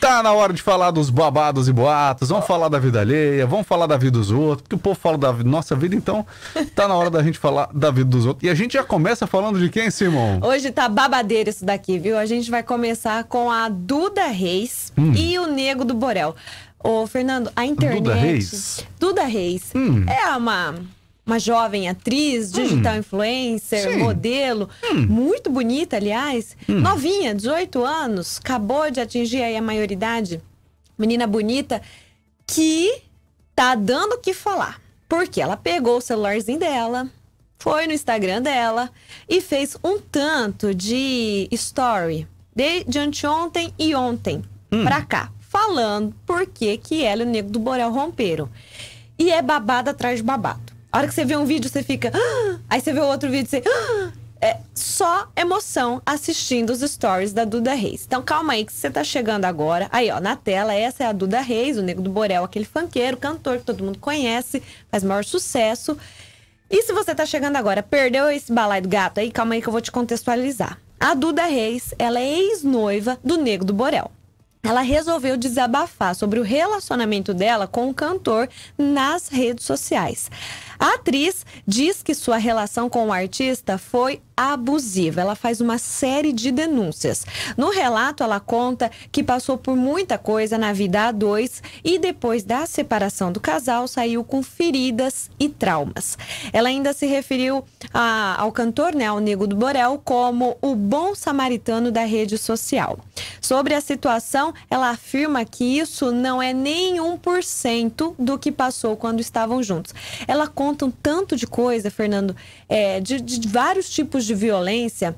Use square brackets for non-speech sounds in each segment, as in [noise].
Tá na hora de falar dos babados e boatos, vamos falar da vida alheia, vamos falar da vida dos outros, porque o povo fala da nossa vida, então tá na hora da gente falar da vida dos outros. E a gente já começa falando de quem, Simão Hoje tá babadeiro isso daqui, viu? A gente vai começar com a Duda Reis hum. e o Nego do Borel. Ô, Fernando, a internet. Duda Reis? Duda Reis. Hum. É uma uma jovem atriz, hum. digital hum. influencer, Sim. modelo, hum. muito bonita, aliás, hum. novinha, 18 anos, acabou de atingir aí a maioridade, menina bonita, que tá dando o que falar. Porque ela pegou o celularzinho dela, foi no Instagram dela e fez um tanto de story de, de anteontem e ontem hum. pra cá, falando por que que ela e o Nego do Borel romperam. E é babado atrás de babado. A hora que você vê um vídeo, você fica. Ah! Aí você vê outro vídeo, você. Ah! É só emoção assistindo os stories da Duda Reis. Então calma aí que você tá chegando agora. Aí, ó, na tela, essa é a Duda Reis, o Nego do Borel, aquele fanqueiro, cantor que todo mundo conhece, faz maior sucesso. E se você tá chegando agora, perdeu esse balai do gato aí, calma aí que eu vou te contextualizar. A Duda Reis, ela é ex-noiva do Nego do Borel ela resolveu desabafar sobre o relacionamento dela com o cantor nas redes sociais. A atriz diz que sua relação com o artista foi abusiva. Ela faz uma série de denúncias. No relato, ela conta que passou por muita coisa na vida a dois e depois da separação do casal saiu com feridas e traumas. Ela ainda se referiu a, ao cantor, né, ao Nego do Borel, como o bom samaritano da rede social. Sobre a situação, ela afirma que isso não é nem 1% do que passou quando estavam juntos. Ela conta contam tanto de coisa, Fernando, é, de, de vários tipos de violência.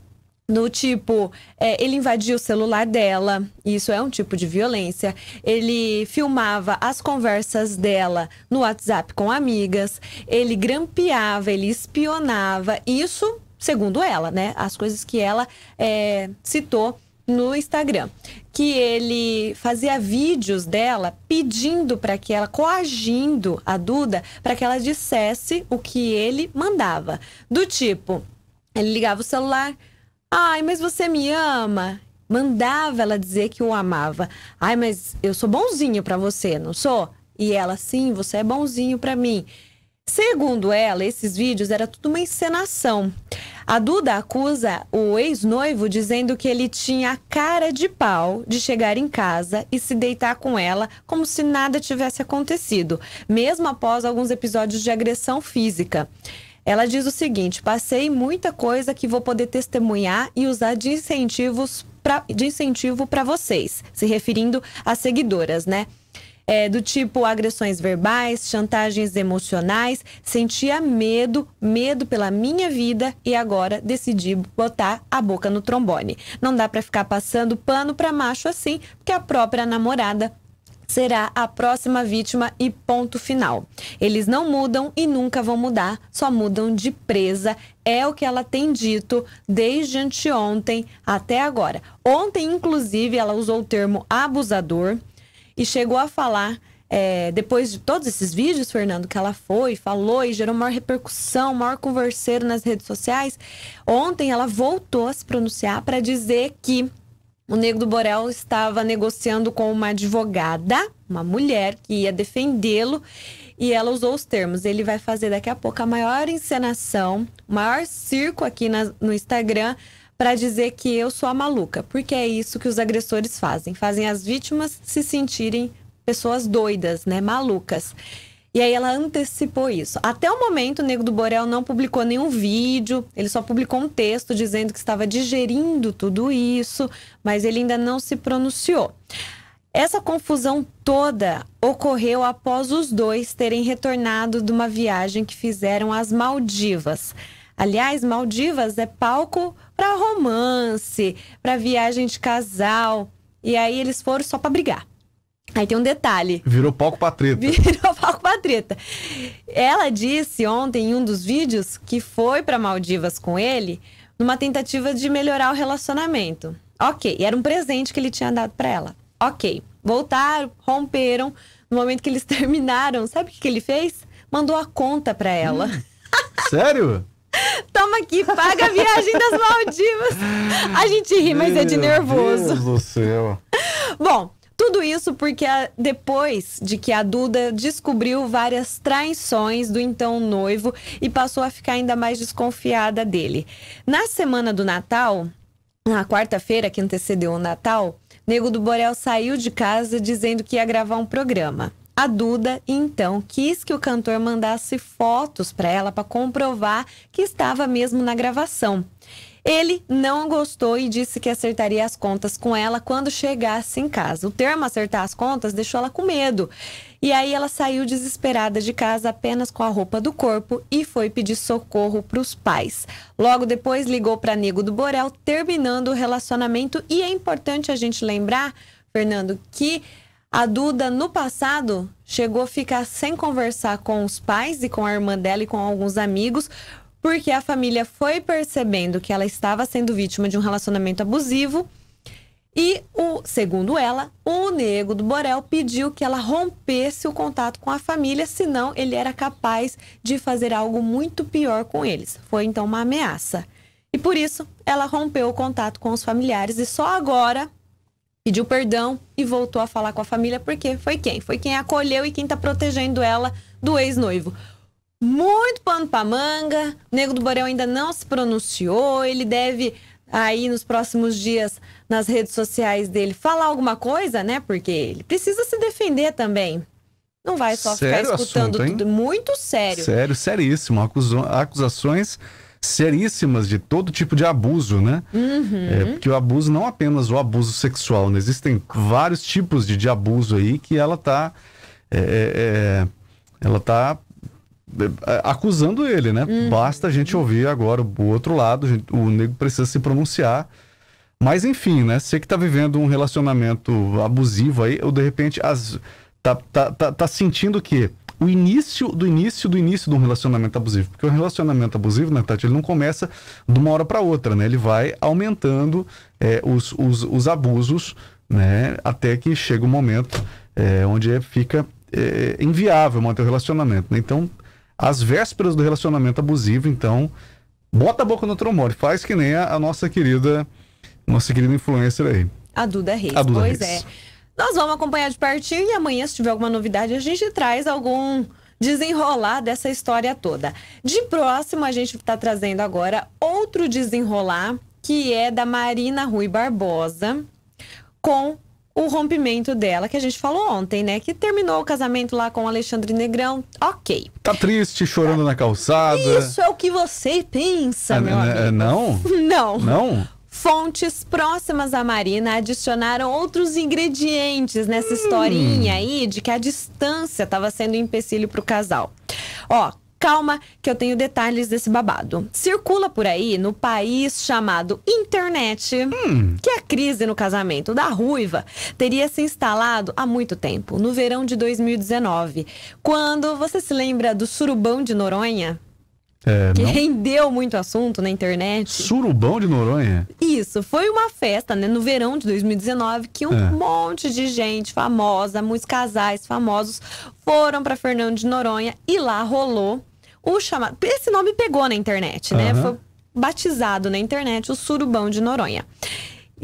No tipo, é, ele invadia o celular dela, isso é um tipo de violência. Ele filmava as conversas dela no WhatsApp com amigas, ele grampeava, ele espionava, isso segundo ela, né? As coisas que ela é, citou no Instagram, que ele fazia vídeos dela pedindo para que ela coagindo a Duda para que ela dissesse o que ele mandava. Do tipo, ele ligava o celular, "Ai, mas você me ama?" Mandava ela dizer que o amava. "Ai, mas eu sou bonzinho para você, não sou?" E ela, "Sim, você é bonzinho para mim." Segundo ela, esses vídeos era tudo uma encenação. A Duda acusa o ex-noivo dizendo que ele tinha a cara de pau de chegar em casa e se deitar com ela como se nada tivesse acontecido, mesmo após alguns episódios de agressão física. Ela diz o seguinte: passei muita coisa que vou poder testemunhar e usar de incentivos pra, de incentivo para vocês, se referindo às seguidoras, né? é, do tipo agressões verbais, chantagens emocionais, sentia medo, medo pela minha vida e agora decidi botar a boca no trombone. Não dá para ficar passando pano para macho assim, porque a própria namorada será a próxima vítima e ponto final. Eles não mudam e nunca vão mudar, só mudam de presa. É o que ela tem dito desde anteontem até agora. Ontem, inclusive, ela usou o termo abusador e chegou a falar, é, depois de todos esses vídeos, Fernando, que ela foi, falou e gerou maior repercussão, maior converseiro nas redes sociais. Ontem ela voltou a se pronunciar para dizer que o Negro do Borel estava negociando com uma advogada, uma mulher que ia defendê-lo, e ela usou os termos. Ele vai fazer daqui a pouco a maior encenação, o maior circo aqui na, no Instagram para dizer que eu sou a maluca, porque é isso que os agressores fazem, fazem as vítimas se sentirem pessoas doidas, né, malucas. E aí ela antecipou isso. Até o momento, o Nego do Borel não publicou nenhum vídeo, ele só publicou um texto dizendo que estava digerindo tudo isso, mas ele ainda não se pronunciou. Essa confusão toda ocorreu após os dois terem retornado de uma viagem que fizeram às Maldivas. Aliás, Maldivas é palco para romance, para viagem de casal. E aí eles foram só para brigar. Aí tem um detalhe. Virou palco pra treta. [laughs] Virou palco pra treta. Ela disse ontem em um dos vídeos que foi para Maldivas com ele numa tentativa de melhorar o relacionamento. Ok, era um presente que ele tinha dado para ela. Ok, voltaram, romperam. No momento que eles [laughs] terminaram, sabe o que, que ele fez? Mandou a conta para ela. Hum. Sério? [laughs] Toma aqui, paga a viagem das Maldivas. A gente ri, mas é de nervoso. Meu Deus do céu. Bom, tudo isso porque depois de que a Duda descobriu várias traições do então noivo e passou a ficar ainda mais desconfiada dele. Na semana do Natal, na quarta-feira que antecedeu o Natal, Nego do Borel saiu de casa dizendo que ia gravar um programa. A Duda, então, quis que o cantor mandasse fotos para ela para comprovar que estava mesmo na gravação. Ele não gostou e disse que acertaria as contas com ela quando chegasse em casa. O termo acertar as contas deixou ela com medo. E aí ela saiu desesperada de casa apenas com a roupa do corpo e foi pedir socorro para os pais. Logo depois ligou para Nego do Borel, terminando o relacionamento. E é importante a gente lembrar, Fernando, que a Duda, no passado, chegou a ficar sem conversar com os pais e com a irmã dela e com alguns amigos, porque a família foi percebendo que ela estava sendo vítima de um relacionamento abusivo. E, o, segundo ela, o nego do Borel pediu que ela rompesse o contato com a família, senão ele era capaz de fazer algo muito pior com eles. Foi então uma ameaça. E por isso, ela rompeu o contato com os familiares e só agora pediu perdão e voltou a falar com a família, porque foi quem? Foi quem acolheu e quem tá protegendo ela do ex-noivo. Muito pano pra manga, o Nego do Borel ainda não se pronunciou, ele deve aí nos próximos dias nas redes sociais dele falar alguma coisa, né? Porque ele precisa se defender também. Não vai só sério ficar escutando assunto, tudo. Muito sério. Sério, seríssimo. Acusações seríssimas de todo tipo de abuso, né? Uhum. É, porque o abuso não apenas o abuso sexual, né? existem vários tipos de, de abuso aí que ela tá. É, é, é ela tá é, é, acusando ele, né? Uhum. Basta a gente ouvir agora o outro lado, o nego precisa se pronunciar. Mas enfim, né? Você que tá vivendo um relacionamento abusivo aí, ou de repente as, tá, tá, tá, tá sentindo que o início do início do início de um relacionamento abusivo. Porque o relacionamento abusivo, né, Tati, ele não começa de uma hora para outra, né? Ele vai aumentando é, os, os, os, abusos, né? Até que chega o um momento é, onde é, fica é, inviável manter o relacionamento. Né? Então, as vésperas do relacionamento abusivo, então, bota a boca no trombone, faz que nem a, a nossa querida nossa querida influencer aí. A Duda Reis. A Duda pois Reis. é. Nós vamos acompanhar de pertinho e amanhã, se tiver alguma novidade, a gente traz algum desenrolar dessa história toda. De próximo, a gente está trazendo agora outro desenrolar, que é da Marina Rui Barbosa, com o rompimento dela, que a gente falou ontem, né? Que terminou o casamento lá com Alexandre Negrão. Ok. Tá triste, chorando tá. na calçada. Isso é o que você pensa, é, meu né, amigo. Não? [laughs] Não. Não? Fontes próximas à Marina adicionaram outros ingredientes nessa hum. historinha aí de que a distância estava sendo um empecilho para o casal. Ó, calma que eu tenho detalhes desse babado. Circula por aí no país chamado internet hum. que a crise no casamento da ruiva teria se instalado há muito tempo, no verão de 2019, quando você se lembra do surubão de Noronha? É, que não... rendeu muito assunto na internet. Surubão de Noronha? Isso, foi uma festa, né, no verão de 2019, que um é. monte de gente famosa, muitos casais famosos, foram para Fernando de Noronha e lá rolou o chamado. Esse nome pegou na internet, né? Uhum. Foi batizado na internet o Surubão de Noronha.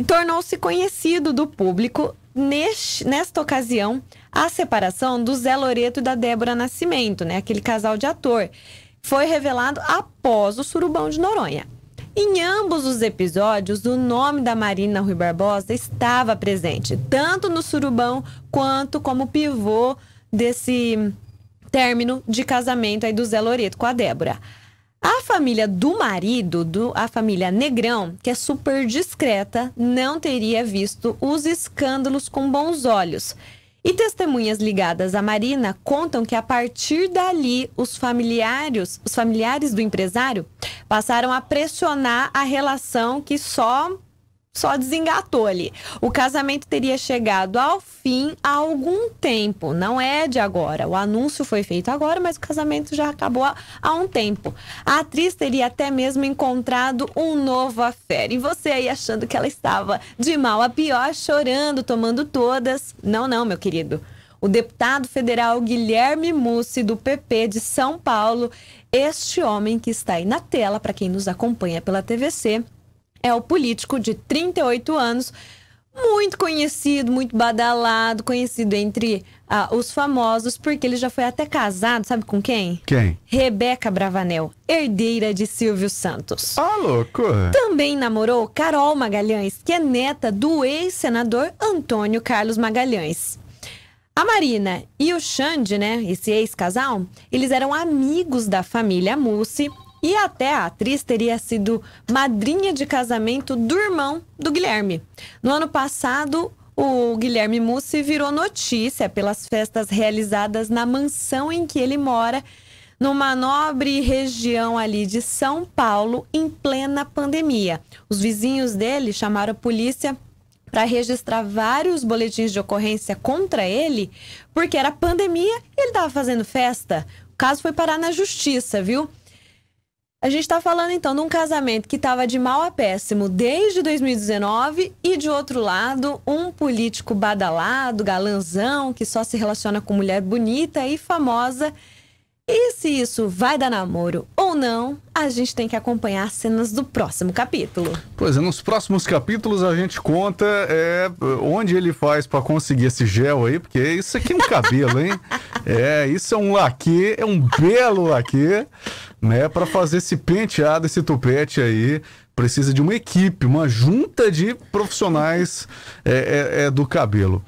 Tornou-se conhecido do público neste, nesta ocasião a separação do Zé Loreto e da Débora Nascimento, né? Aquele casal de ator foi revelado após o surubão de Noronha. Em ambos os episódios, o nome da Marina Rui Barbosa estava presente, tanto no surubão quanto como pivô desse término de casamento aí do Zé Loreto com a Débora. A família do marido, do, a família Negrão, que é super discreta, não teria visto os escândalos com bons olhos. E testemunhas ligadas à Marina contam que a partir dali os familiares, os familiares do empresário passaram a pressionar a relação que só só desengatou ali. O casamento teria chegado ao fim há algum tempo, não é de agora. O anúncio foi feito agora, mas o casamento já acabou há um tempo. A atriz teria até mesmo encontrado um novo afeto. E você aí achando que ela estava de mal a pior, chorando, tomando todas. Não, não, meu querido. O deputado federal Guilherme Mussi, do PP de São Paulo, este homem que está aí na tela, para quem nos acompanha pela TVC, é o político de 38 anos, muito conhecido, muito badalado, conhecido entre ah, os famosos, porque ele já foi até casado, sabe com quem? Quem? Rebeca Bravanel, herdeira de Silvio Santos. Ah, louco! Também namorou Carol Magalhães, que é neta do ex-senador Antônio Carlos Magalhães. A Marina e o Xande, né, esse ex-casal, eles eram amigos da família Mussi e até a atriz teria sido madrinha de casamento do irmão do Guilherme. No ano passado, o Guilherme Mussi virou notícia pelas festas realizadas na mansão em que ele mora, numa nobre região ali de São Paulo, em plena pandemia. Os vizinhos dele chamaram a polícia para registrar vários boletins de ocorrência contra ele, porque era pandemia e ele estava fazendo festa. O caso foi parar na justiça, viu? A gente está falando então de um casamento que estava de mal a péssimo desde 2019 e de outro lado, um político badalado, galanzão, que só se relaciona com mulher bonita e famosa. E se isso vai dar namoro ou não, a gente tem que acompanhar as cenas do próximo capítulo. Pois é, nos próximos capítulos a gente conta é, onde ele faz para conseguir esse gel aí, porque isso aqui é um cabelo, hein? [laughs] é, isso é um laque, é um belo laque né? Para fazer esse penteado, esse tupete aí, precisa de uma equipe, uma junta de profissionais é, é, é do cabelo.